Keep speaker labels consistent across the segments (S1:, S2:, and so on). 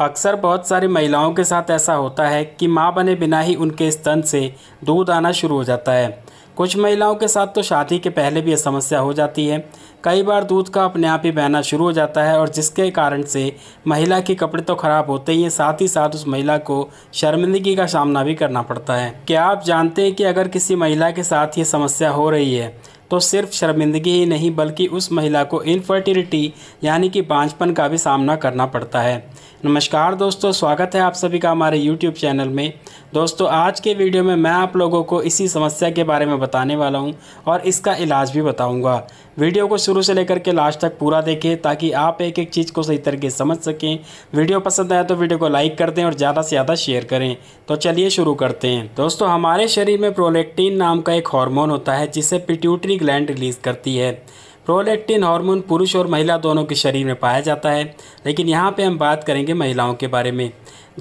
S1: अक्सर बहुत सारी महिलाओं के साथ ऐसा होता है कि माँ बने बिना ही उनके स्तन से दूध आना शुरू हो जाता है कुछ महिलाओं के साथ तो शादी के पहले भी यह समस्या हो जाती है कई बार दूध का अपने आप ही बहना शुरू हो जाता है और जिसके कारण से महिला के कपड़े तो खराब होते ही हैं साथ ही साथ उस महिला को शर्मिंदगी का सामना भी करना पड़ता है क्या आप जानते हैं कि अगर किसी महिला के साथ ये समस्या हो रही है तो सिर्फ शर्मिंदगी ही नहीं बल्कि उस महिला को इनफर्टिलिटी यानी कि बांझपन का भी सामना करना पड़ता है नमस्कार दोस्तों स्वागत है आप सभी का हमारे YouTube चैनल में दोस्तों आज के वीडियो में मैं आप लोगों को इसी समस्या के बारे में बताने वाला हूं और इसका इलाज भी बताऊंगा वीडियो को शुरू से लेकर के लास्ट तक पूरा देखें ताकि आप एक एक चीज़ को सही तरीके समझ सकें वीडियो पसंद आया तो वीडियो को लाइक कर दें और ज़्यादा से ज़्यादा शेयर करें तो चलिए शुरू करते हैं दोस्तों हमारे शरीर में प्रोलेक्टीन नाम का एक हार्मोन होता है जिसे पिट्यूटरी ग्लैंड रिलीज़ करती है प्रोलेक्टिन हार्मोन पुरुष और महिला दोनों के शरीर में पाया जाता है लेकिन यहाँ पे हम बात करेंगे महिलाओं के बारे में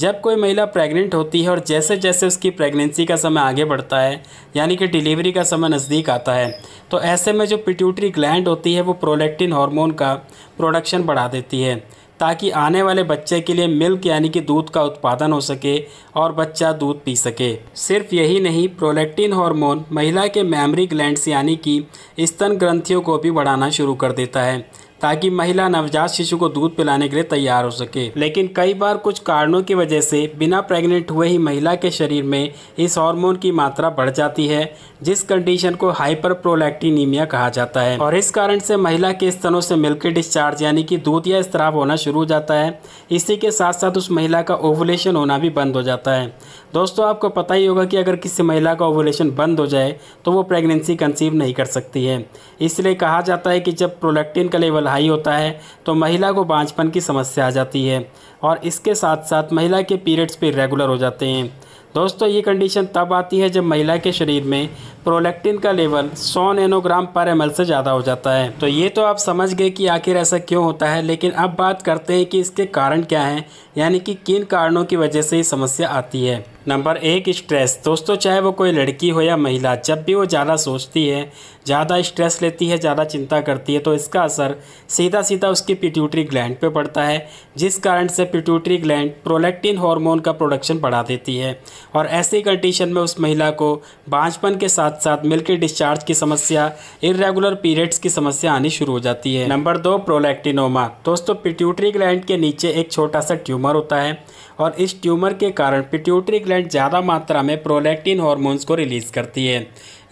S1: जब कोई महिला प्रेग्नेंट होती है और जैसे जैसे उसकी प्रेगनेंसी का समय आगे बढ़ता है यानी कि डिलीवरी का समय नज़दीक आता है तो ऐसे में जो पिट्यूटरी ग्लैंड होती है वो प्रोलेक्टिन हार्मोन का प्रोडक्शन बढ़ा देती है ताकि आने वाले बच्चे के लिए मिल्क यानी कि दूध का उत्पादन हो सके और बच्चा दूध पी सके सिर्फ यही नहीं प्रोलेक्टिन हार्मोन महिला के मेमरी ग्लैंड्स यानी कि स्तन ग्रंथियों को भी बढ़ाना शुरू कर देता है ताकि महिला नवजात शिशु को दूध पिलाने के लिए तैयार हो सके लेकिन कई बार कुछ कारणों की वजह से बिना प्रेग्नेंट हुए ही महिला के शरीर में इस हार्मोन की मात्रा बढ़ जाती है जिस कंडीशन को हाइपर प्रोलैक्टिनीमिया कहा जाता है और इस कारण से महिला के स्तनों से मिल्क डिस्चार्ज यानी कि दूध या स्त्राव होना शुरू हो जाता है इसी के साथ साथ उस महिला का ओवुलेशन होना भी बंद हो जाता है दोस्तों आपको पता ही होगा कि अगर किसी महिला का ओवुलेशन बंद हो जाए तो वो प्रेगनेंसी कंसीव नहीं कर सकती है इसलिए कहा जाता है कि जब प्रोलैक्टिन का लेवल लेवल हाई होता है तो महिला को बाँझपन की समस्या आ जाती है और इसके साथ साथ महिला के पीरियड्स भी रेगुलर हो जाते हैं दोस्तों ये कंडीशन तब आती है जब महिला के शरीर में प्रोलैक्टिन का लेवल 100 नैनोग्राम पर एम से ज़्यादा हो जाता है तो ये तो आप समझ गए कि आखिर ऐसा क्यों होता है लेकिन अब बात करते हैं कि इसके कारण क्या हैं यानी कि किन कारणों की वजह से ये समस्या आती है नंबर एक स्ट्रेस दोस्तों चाहे वो कोई लड़की हो या महिला जब भी वो ज़्यादा सोचती है ज़्यादा स्ट्रेस लेती है ज़्यादा चिंता करती है तो इसका असर सीधा सीधा उसकी पिट्यूटरी ग्लैंड पे पड़ता है जिस कारण से पिट्यूटरी ग्लैंड प्रोलेक्टिन हार्मोन का प्रोडक्शन बढ़ा देती है और ऐसी कंडीशन में उस महिला को बाँचपन के साथ साथ मिल्क डिस्चार्ज की समस्या इरेगुलर पीरियड्स की समस्या आनी शुरू हो जाती है नंबर दो प्रोलेक्टिनोमा दोस्तों पिट्यूटरी ग्लैंड के नीचे एक छोटा सा ट्यूमर होता है और इस ट्यूमर के कारण पिट्यूटरी ग्लैंड ज़्यादा मात्रा में प्रोलैक्टिन हॉर्मोन्स को रिलीज़ करती है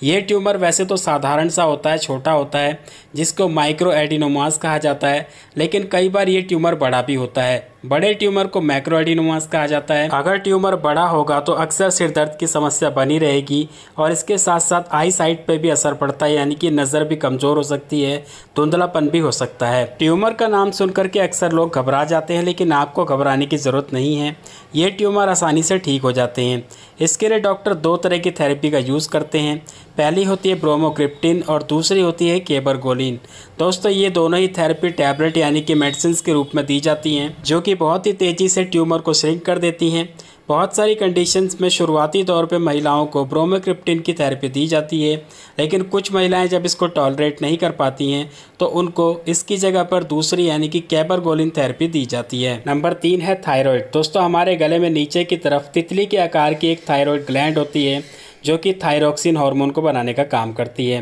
S1: ये ट्यूमर वैसे तो साधारण सा होता है छोटा होता है जिसको माइक्रो एडिनोमास कहा जाता है लेकिन कई बार ये ट्यूमर बड़ा भी होता है बड़े ट्यूमर को मैक्रो एडिनोमास कहा जाता है अगर ट्यूमर बड़ा होगा तो अक्सर सिर दर्द की समस्या बनी रहेगी और इसके साथ साथ आई साइट पर भी असर पड़ता है यानी कि नज़र भी कमज़ोर हो सकती है धुंधलापन भी हो सकता है ट्यूमर का नाम सुनकर के अक्सर लोग घबरा जाते हैं लेकिन आपको घबराने की ज़रूरत नहीं है ये ट्यूमर आसानी से ठीक हो जाते हैं इसके लिए डॉक्टर दो तरह की थेरेपी का यूज़ करते हैं पहली होती है ब्रोमोक्रिप्टिन और दूसरी होती है केबरगोलिन दोस्तों ये दोनों ही थेरेपी टैबलेट यानी कि मेडिसिन के रूप में दी जाती हैं जो कि बहुत ही तेज़ी से ट्यूमर को श्रिंक कर देती हैं बहुत सारी कंडीशंस में शुरुआती तौर पे महिलाओं को ब्रोमोक्रिप्टिन की थेरेपी दी जाती है लेकिन कुछ महिलाएं जब इसको टॉलरेट नहीं कर पाती हैं तो उनको इसकी जगह पर दूसरी यानी कि कैबरगोलिन थेरेपी दी जाती है नंबर तीन है थायरॉयड दोस्तों हमारे गले में नीचे की तरफ तितली के आकार की एक थायरॉयड ग्लैंड होती है जो कि थायरोक्सिन हार्मोन को बनाने का काम करती है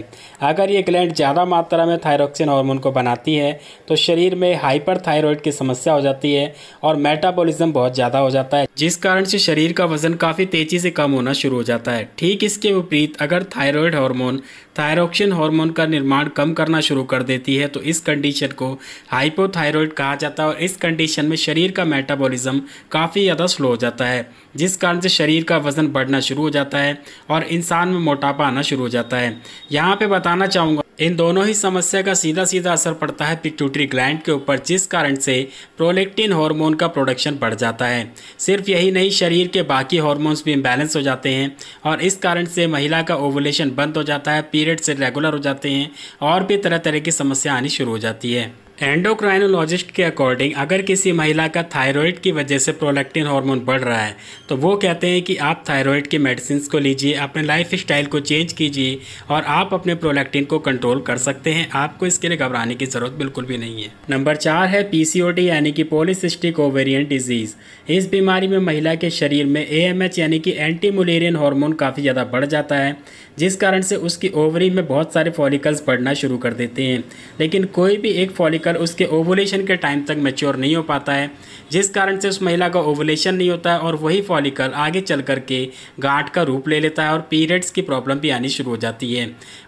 S1: अगर ये ग्लैंड ज़्यादा मात्रा में थायरोक्सिन हार्मोन को बनाती है तो शरीर में हाइपर थायरॉयड की समस्या हो जाती है और मेटाबॉलिज्म बहुत ज़्यादा हो जाता है जिस कारण से शरीर का वजन काफ़ी तेज़ी से कम होना शुरू हो जाता है ठीक इसके विपरीत अगर थायरॉयड हॉर्मोन थायरोक्सिन हार्मोन का निर्माण कम करना शुरू कर देती है तो इस कंडीशन को हाइपोथायरॉयड कहा जाता है और इस कंडीशन में शरीर का मेटाबॉलिज्म काफ़ी ज़्यादा स्लो हो जाता है जिस कारण से शरीर का वज़न बढ़ना शुरू हो जाता है और इंसान में मोटापा आना शुरू हो जाता है यहाँ पर बताना चाहूँगा इन दोनों ही समस्या का सीधा सीधा असर पड़ता है पिट्यूटरी ग्लैंड के ऊपर जिस कारण से प्रोलेक्टिन हार्मोन का प्रोडक्शन बढ़ जाता है सिर्फ यही नहीं शरीर के बाकी हार्मोन्स भी इम्बैलेंस हो जाते हैं और इस कारण से महिला का ओवुलेशन बंद हो जाता है पीरियड से रेगुलर हो जाते हैं और भी तरह तरह की समस्या आनी शुरू हो जाती है एंडोक्राइनोलॉजिस्ट के अकॉर्डिंग अगर किसी महिला का थायराइड की वजह से प्रोलैक्टिन हार्मोन बढ़ रहा है तो वो कहते हैं कि आप थायराइड के मेडिसिन को लीजिए अपने लाइफ स्टाइल को चेंज कीजिए और आप अपने प्रोलैक्टिन को कंट्रोल कर सकते हैं आपको इसके लिए घबराने की ज़रूरत बिल्कुल भी नहीं है नंबर चार है पी यानी कि पोलिसिस्टिक ओवेरियन डिजीज़ इस बीमारी में महिला के शरीर में ए यानी कि एंटी मुलेरियन हारमोन काफ़ी ज़्यादा बढ़ जाता है जिस कारण से उसकी ओवरी में बहुत सारे फॉलिकल्स बढ़ना शुरू कर देते हैं लेकिन कोई भी एक फॉलिक लेकर उसके ओवुलेशन के टाइम तक मेच्योर नहीं हो पाता है जिस कारण से उस महिला का ओवुलेशन नहीं होता है और वही फॉलिकल आगे चल करके गांठ का रूप ले लेता है और पीरियड्स की प्रॉब्लम भी आनी शुरू हो जाती है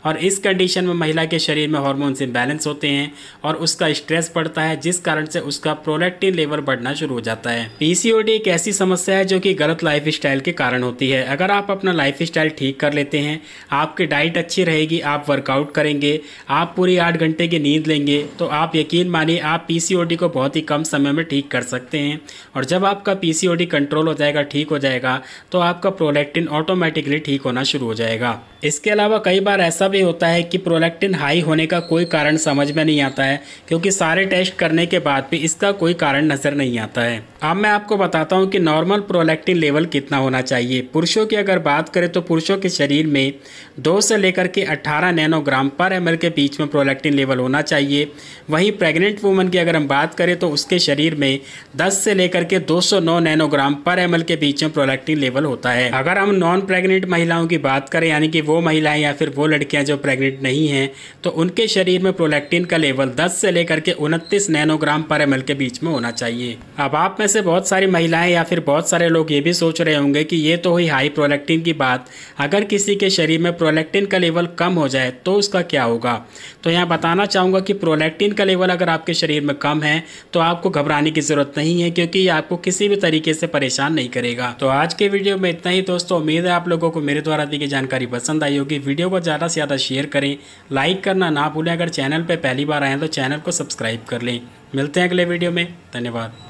S1: और इस कंडीशन में महिला के शरीर में हॉर्मोन्स इम्बैलेंस होते हैं और उसका स्ट्रेस पड़ता है जिस कारण से उसका प्रोलेक्टिन लेवल बढ़ना शुरू हो जाता है पीसीओडी एक ऐसी समस्या है जो कि गलत लाइफ स्टाइल के कारण होती है अगर आप अपना लाइफ स्टाइल ठीक कर लेते हैं आपकी डाइट अच्छी रहेगी आप वर्कआउट करेंगे आप पूरी आठ घंटे की नींद लेंगे तो आप ये यकीन मानिए आप पीसीओडी को बहुत ही कम समय में ठीक कर सकते हैं और जब आपका पीसीओडी कंट्रोल हो जाएगा ठीक हो जाएगा तो आपका प्रोलेक्टिन ऑटोमेटिकली ठीक होना शुरू हो जाएगा इसके अलावा कई बार ऐसा भी होता है कि प्रोलेक्टिन हाई होने का कोई कारण समझ में नहीं आता है क्योंकि सारे टेस्ट करने के बाद भी इसका कोई कारण नज़र नहीं आता है अब मैं आपको बताता हूँ कि नॉर्मल प्रोलेक्टिन लेवल कितना होना चाहिए पुरुषों की अगर बात करें तो पुरुषों के शरीर में दो से लेकर के अठारह नैनोग्राम पर एम के बीच में प्रोलेक्टिन लेवल होना चाहिए वहीं प्रेग्नेंट वूमन की अगर हम बात करें तो उसके शरीर में 10 से लेकर के 209 नैनोग्राम पर एम के बीच में प्रोलैक्टिन लेवल होता है अगर हम नॉन प्रेग्नेंट महिलाओं की बात करें यानी कि वो महिलाएं या फिर वो लड़कियां जो प्रेग्नेंट नहीं हैं तो उनके शरीर में प्रोलैक्टिन का लेवल दस से लेकर के उनतीस नैनोग्राम पर एम के बीच में होना चाहिए अब आप में से बहुत सारी महिलाएं या फिर बहुत सारे लोग ये भी सोच रहे होंगे कि ये तो हुई हाई प्रोलैक्टिन की बात अगर किसी के शरीर में प्रोलैक्टिन का लेवल कम हो जाए तो उसका क्या होगा तो यहाँ बताना चाहूँगा कि प्रोलैक्टिन का लेवल लेवल अगर आपके शरीर में कम है तो आपको घबराने की ज़रूरत नहीं है क्योंकि ये आपको किसी भी तरीके से परेशान नहीं करेगा तो आज के वीडियो में इतना ही दोस्तों उम्मीद है आप लोगों को मेरे द्वारा दी गई जानकारी पसंद आई होगी वीडियो को ज़्यादा से ज़्यादा शेयर करें लाइक करना ना भूलें अगर चैनल पर पहली बार आए तो चैनल को सब्सक्राइब कर लें मिलते हैं अगले वीडियो में धन्यवाद